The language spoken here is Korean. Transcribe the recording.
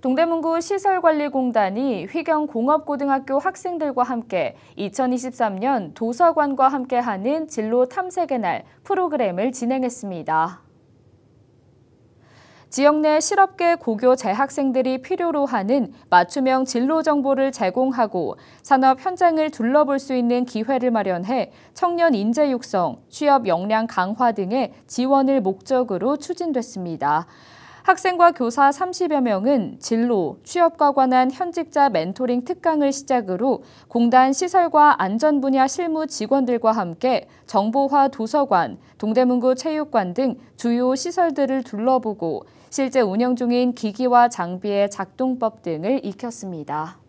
동대문구 시설관리공단이 휘경공업고등학교 학생들과 함께 2023년 도서관과 함께하는 진로 탐색의 날 프로그램을 진행했습니다. 지역 내 실업계 고교 재학생들이 필요로 하는 맞춤형 진로 정보를 제공하고 산업 현장을 둘러볼 수 있는 기회를 마련해 청년 인재 육성, 취업 역량 강화 등의 지원을 목적으로 추진됐습니다. 학생과 교사 30여 명은 진로, 취업과 관한 현직자 멘토링 특강을 시작으로 공단 시설과 안전 분야 실무 직원들과 함께 정보화 도서관, 동대문구 체육관 등 주요 시설들을 둘러보고 실제 운영 중인 기기와 장비의 작동법 등을 익혔습니다.